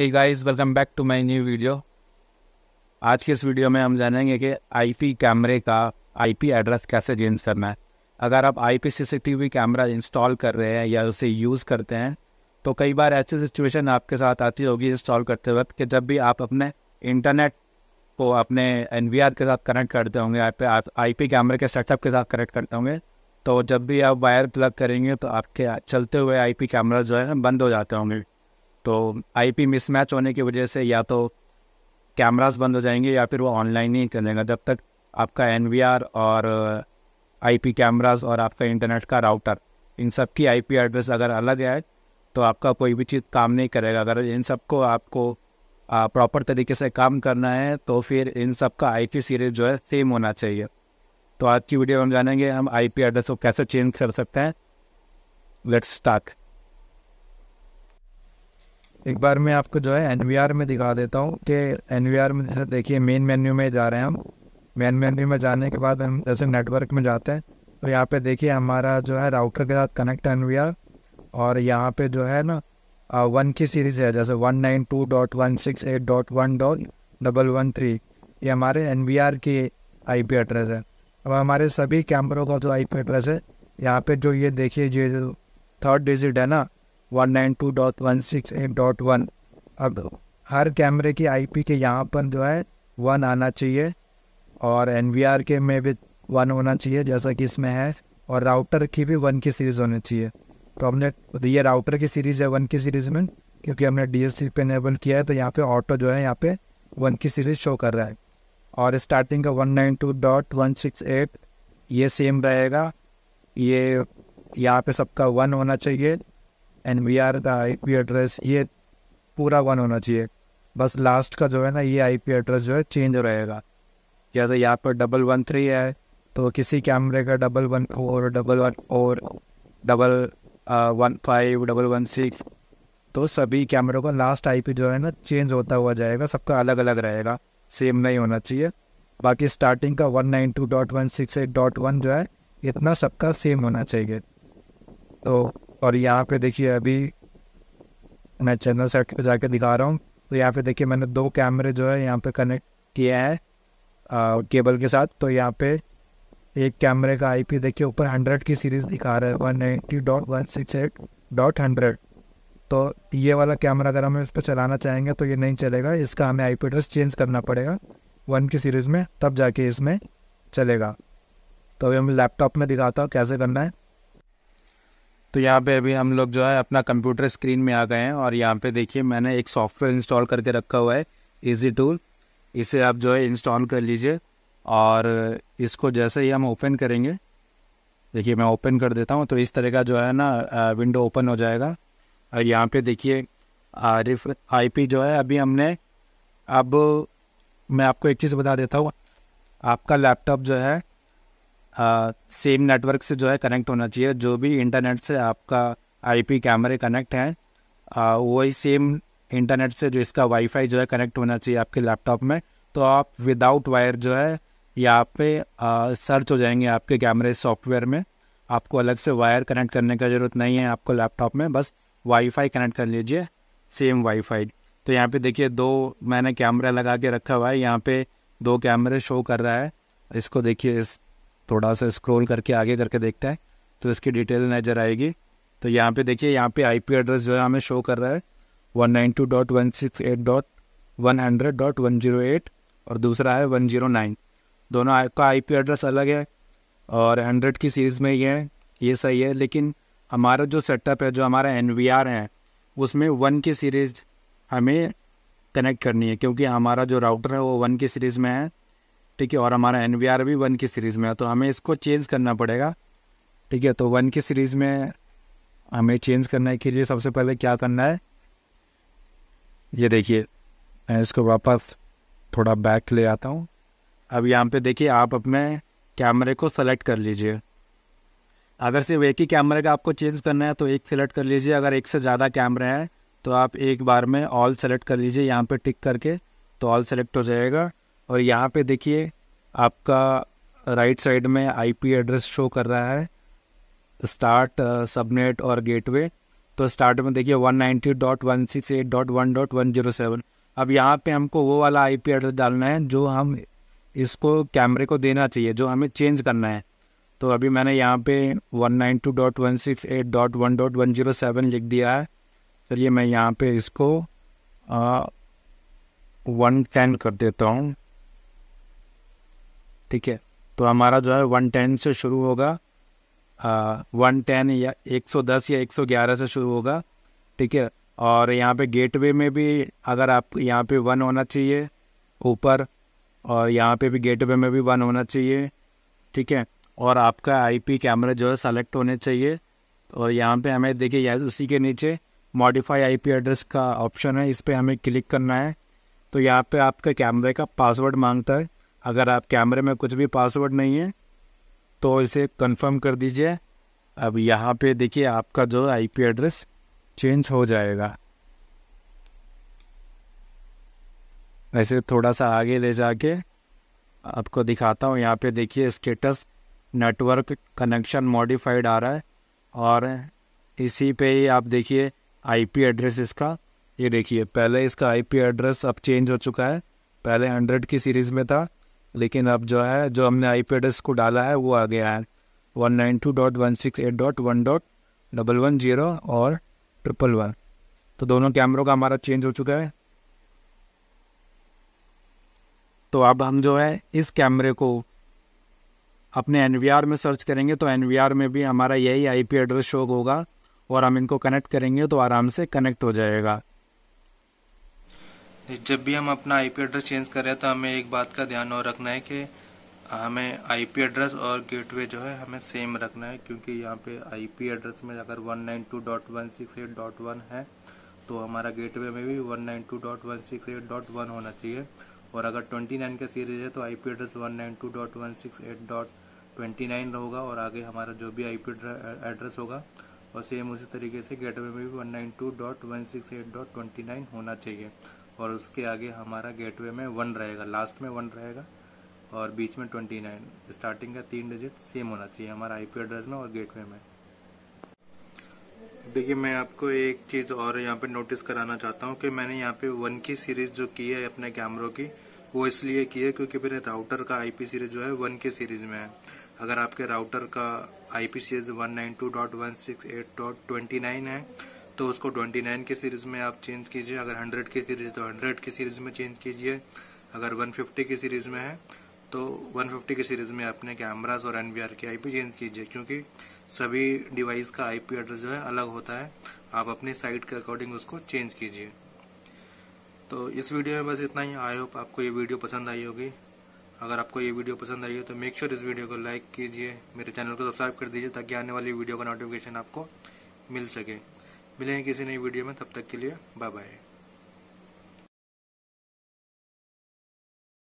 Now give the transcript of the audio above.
hey guys welcome back to my new video आज के इस वीडियो में हम जानेंगे कि आईपी कैमरे का आईपी एड्रेस कैसे चेंज करना है अगर आप आईपी सीसीटीवी कैमरा इंस्टॉल कर रहे हैं या उसे यूज़ करते हैं तो कई बार ऐसी सिचुएशन आपके साथ आती होगी इंस्टॉल करते वक्त कि जब भी आप अपने इंटरनेट को अपने एन के साथ कनेक्ट करते होंगे आई पी कैमरे के सेटअप के साथ कनेक्ट करते होंगे तो जब भी आप वायर प्लग करेंगे तो आपके चलते हुए आईपी कैमरा जो है बंद हो जाते होंगे तो आईपी मिसमैच होने की वजह से या तो कैमरास बंद हो जाएंगे या फिर वो ऑनलाइन ही चलेगा जब तक आपका एन और आईपी uh, कैमरास और आपका इंटरनेट का राउटर इन सब की आईपी एड्रेस अगर अलग है तो आपका कोई भी चीज़ काम नहीं करेगा अगर इन सबको आपको प्रॉपर uh, तरीके से काम करना है तो फिर इन सब का आई पी सीरीज जो है सेम होना चाहिए तो आज की वीडियो में जानेंगे हम आई पी एड्रेस को कैसे चेंज कर सकते हैं लेट्स स्टार्ट एक बार मैं आपको जो है एन में दिखा देता हूँ कि एन में जैसे देखिए मेन मेन्यू में जा रहे हैं हम मेन मेन्यू में जाने के बाद हम जैसे नेटवर्क में जाते हैं तो यहाँ पे देखिए हमारा जो है राउटर के साथ कनेक्ट एन और यहाँ पे जो है ना वन की सीरीज़ है जैसे one nine two dot one six eight dot one dot double one three ये हमारे एन की आई पी एड्रेस है अब हमारे सभी कैमरों का जो आई पी एड्रेस है यहाँ पे जो ये देखिए ये जो थर्ड डिजिट है ना 192.168.1 अब हर कैमरे की आईपी के यहाँ पर जो है वन आना चाहिए और एन के में भी वन होना चाहिए जैसा कि इसमें है और राउटर की भी वन की सीरीज़ होनी चाहिए तो हमने ये राउटर की सीरीज़ है वन की सीरीज़ में क्योंकि हमने डी एस पे इनेबल किया है तो यहाँ पे ऑटो जो है यहाँ पे वन की सीरीज़ शो कर रहा है और स्टार्टिंग का one nine two dot one six eight ये सेम रहेगा ये यहाँ पे सबका वन होना चाहिए and we are the I P address ये पूरा वन होना चाहिए बस लास्ट का जो है ना ये आई पी एड्रेस जो है चेंज रहेगा जैसे तो यहाँ पर डबल वन थ्री है तो किसी कैमरे का double one four double one four double one five double one six तो सभी कैमरों का लास्ट आई पी जो है ना चेंज होता हुआ जाएगा सबका अलग अलग रहेगा सेम नहीं होना चाहिए बाकी स्टार्टिंग का one nine two dot one six eight dot one जो है इतना सबका सेम होना चाहिए तो और यहाँ पे देखिए अभी मैं चैनल सेट पे जाके दिखा रहा हूँ तो यहाँ पे देखिए मैंने दो कैमरे जो है यहाँ पे कनेक्ट किए हैं केबल के साथ तो यहाँ पे एक कैमरे का आईपी देखिए ऊपर हंड्रेड की सीरीज़ दिखा रहा है one ninety dot one six eight dot hundred तो ये वाला कैमरा अगर हम इस पर चलाना चाहेंगे तो ये नहीं चलेगा इसका हमें आई एड्रेस चेंज करना पड़ेगा वन की सीरीज़ में तब जाके इसमें चलेगा तो अभी हम लैपटॉप में दिखाता हूँ कैसे करना है तो यहाँ पे अभी हम लोग जो है अपना कंप्यूटर स्क्रीन में आ गए हैं और यहाँ पे देखिए मैंने एक सॉफ्टवेयर इंस्टॉल करके रखा हुआ है इजी टूल इसे आप जो है इंस्टॉल कर लीजिए और इसको जैसे ही हम ओपन करेंगे देखिए मैं ओपन कर देता हूँ तो इस तरह का जो है ना विंडो ओपन हो जाएगा और यहाँ पे देखिए रिफ आईपी जो है अभी हमने अब मैं आपको एक चीज़ बता देता हूँ आपका लैपटॉप जो है सेम नेटवर्क से जो है कनेक्ट होना चाहिए जो भी इंटरनेट से आपका आईपी कैमरे कनेक्ट हैं वही सेम इंटरनेट से जो इसका वाईफाई जो है कनेक्ट होना चाहिए आपके लैपटॉप में तो आप विदाउट वायर जो है यहाँ पे आ, सर्च हो जाएंगे आपके कैमरे सॉफ्टवेयर में आपको अलग से वायर कनेक्ट करने का ज़रूरत नहीं है आपको लैपटॉप में बस वाईफाई कनेक्ट कर लीजिए सेम वाईफाई तो यहाँ पे देखिए दो मैंने कैमरा लगा के रखा हुआ है यहाँ पे दो कैमरे शो कर रहा है इसको देखिए इस थोड़ा सा स्क्रॉल करके आगे करके देखता है तो इसकी डिटेल नज़र आएगी तो यहाँ पे देखिए यहाँ पे आईपी एड्रेस जो है हमें शो कर रहा है one nine two dot one six eight dot one hundred dot one zero eight और दूसरा है वन जीरो नाइन दोनों का आईपी एड्रेस अलग है और हंड्रेड की सीरीज़ में ये है ये सही है लेकिन हमारा जो सेटअप है जो हमारा एन वी आर है उसमें वन की सीरीज़ हमें कनेक्ट करनी है क्योंकि हमारा जो राउटर है वो वन की सीरीज़ में है ठीक है और हमारा एन भी वन की सीरीज़ में है तो हमें इसको चेंज करना पड़ेगा ठीक है तो वन की सीरीज़ में हमें चेंज करने के लिए सबसे पहले क्या करना है ये देखिए मैं इसको वापस थोड़ा बैक ले आता हूँ अब यहाँ पे देखिए आप अपने कैमरे को सेलेक्ट कर लीजिए अगर सिर्फ एक ही कैमरे का आपको चेंज करना है तो एक सेलेक्ट कर लीजिए अगर एक से ज़्यादा कैमरे हैं तो आप एक बार में ऑल सेलेक्ट कर लीजिए यहाँ पे टिक करके तो ऑल सेलेक्ट हो जाएगा और यहाँ पे देखिए आपका राइट साइड में आईपी एड्रेस शो कर रहा है स्टार्ट सबनेट uh, और गेटवे तो स्टार्ट में देखिए 190.168.1.107 अब यहाँ पे हमको वो वाला आईपी एड्रेस डालना है जो हम इसको कैमरे को देना चाहिए जो हमें चेंज करना है तो अभी मैंने यहाँ पे 192.168.1.107 लिख दिया है चलिए मैं यहाँ पे इसको वन uh, टेन कर देता हूँ ठीक है तो हमारा जो है वन टेन से शुरू होगा हाँ, वन टेन या एक सौ दस या एक सौ ग्यारह से शुरू होगा ठीक है और यहाँ पे गेटवे में भी अगर आप यहाँ पे वन होना चाहिए ऊपर और यहाँ पे भी गेटवे में भी वन होना चाहिए ठीक है और आपका आईपी कैमरा जो है सेलेक्ट होने चाहिए और यहाँ पे हमें देखिए या उसी के नीचे मॉडिफाई आईपी एड्रेस का ऑप्शन है इस पर हमें क्लिक करना है तो यहाँ पे आपका कैमरे का पासवर्ड मांगता है अगर आप कैमरे में कुछ भी पासवर्ड नहीं है तो इसे कंफर्म कर दीजिए अब यहाँ पे देखिए आपका जो आईपी एड्रेस चेंज हो जाएगा वैसे थोड़ा सा आगे ले जाके आपको दिखाता हूँ यहाँ पे देखिए स्टेटस नेटवर्क कनेक्शन मॉडिफाइड आ रहा है और इसी पे ही आप देखिए आईपी एड्रेस इसका ये देखिए पहले इसका आईपी एड्रेस अब चेंज हो चुका है पहले 100 की सीरीज़ में था लेकिन अब जो है जो हमने आई पी एड्रेस को डाला है वो आ गया है one nine two dot one six eight dot one dot double one zero और ट्रिपल वन तो दोनों कैमरों का हमारा चेंज हो चुका है तो अब हम जो है इस कैमरे को अपने एन में सर्च करेंगे तो एन में भी हमारा यही आई एड्रेस शो होगा और हम इनको कनेक्ट करेंगे तो आराम से कनेक्ट हो जाएगा जब भी हम अपना आईपी एड्रेस चेंज करें तो हमें एक बात का ध्यान और रखना है कि हमें आईपी एड्रेस और गेटवे जो है हमें सेम रखना है क्योंकि यहाँ पे आईपी एड्रेस में अगर 192.168.1 है तो हमारा गेटवे में भी 192.168.1 होना चाहिए और अगर 29 का सीरीज है तो आईपी एड्रेस 192.168.29 होगा और आगे हमारा जो भी आईपी एड्रेस होगा और सेम उसी तरीके से गेटवे में भी वन नाइन होना चाहिए और उसके आगे हमारा गेटवे में वन रहेगा लास्ट में वन रहेगा और बीच में ट्वेंटी नाइन स्टार्टिंग का तीन डिजिट सेम होना चाहिए हमारा आईपी एड्रेस में और गेटवे में देखिए मैं आपको एक चीज़ और यहाँ पे नोटिस कराना चाहता हूँ कि मैंने यहाँ पे वन की सीरीज जो की है अपने कैमरों की वो इसलिए की है क्योंकि मेरे राउटर का आईपी सीरीज जो है वन के सीरीज में है अगर आपके राउटर का I P one nine two dot one six eight dot twenty nine है तो उसको 29 के सीरीज में आप चेंज कीजिए अगर 100 की सीरीज तो 100 की सीरीज में चेंज कीजिए अगर 150 की सीरीज में है तो 150 की सीरीज में अपने कैमराज और एनवीआर की आईपी चेंज कीजिए क्योंकि सभी डिवाइस का आईपी एड्रेस जो है अलग होता है आप अपनी साइट के अकॉर्डिंग उसको चेंज कीजिए तो इस वीडियो में बस इतना ही आई होप आपको ये वीडियो पसंद आई होगी अगर आपको ये वीडियो पसंद आई हो तो मेक श्योर इस वीडियो को लाइक कीजिए मेरे चैनल को सब्सक्राइब कर दीजिए ताकि आने वाली वीडियो का नोटिफिकेशन आपको मिल सके मिलेंगे किसी नई वीडियो में तब तक के लिए बाय बाय